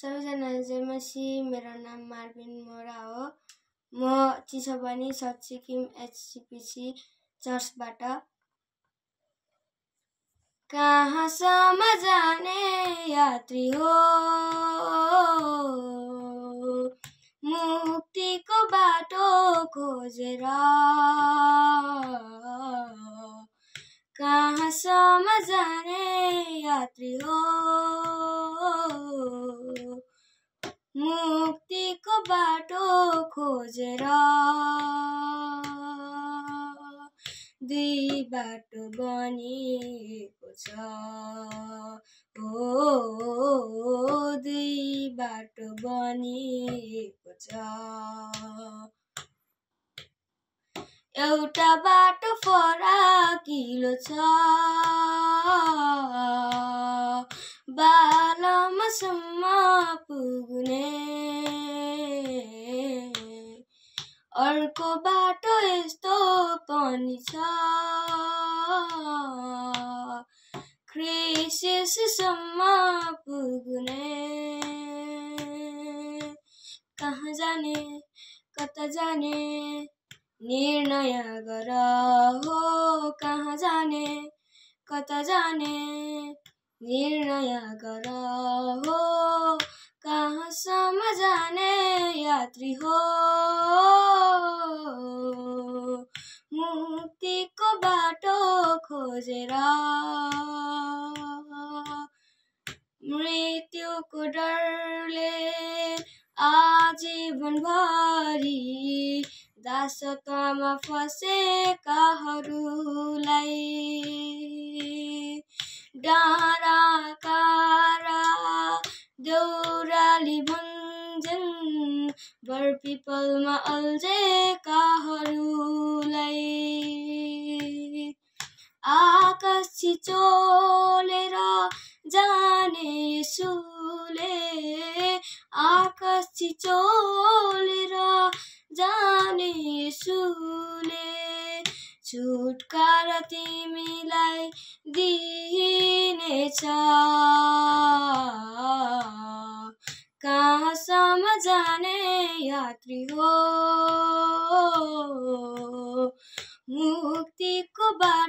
सबैजना जयमसी मेरो नाम मार्बिन मोरा हो म चिसोबानी साउथ सिक्किम एचसिपिसी चर्चबाट कहाँसम्म जाने यात्री हो मुक्तिको बाटो खोजेर कहाँसम्म जाने यात्री हो मुक्तिको बाटो खोजेर दुई बाटो बनिएको छ ओ, दुई बाटो बनिएको छ एउटा बाटो फराकिलो छ बालमसम्म पुग्ने अर्को बाटो यस्तो पनि छ क्रिसेससम्म पुग्ने कहाँ जाने कता जाने निर्णय गर हो कहाँ जाने कता जाने निर्णय गर हो कहाँसम्म जाने यात्री हो मुक्तिको बाटो खोजेर मृत्युको डरले आजीवनभरि दासत्वमा फसेकाहरूलाई डाँडा कारा देउराली भन्छन् बर पिपलमा अल्झेकाहरूलाई आकाश चोलेर जाने सुले आकाश चोलेर जाने सुले छुटकारा तिमीलाई दिए कहाँ समझाने यात्री हो मुक्ति को बार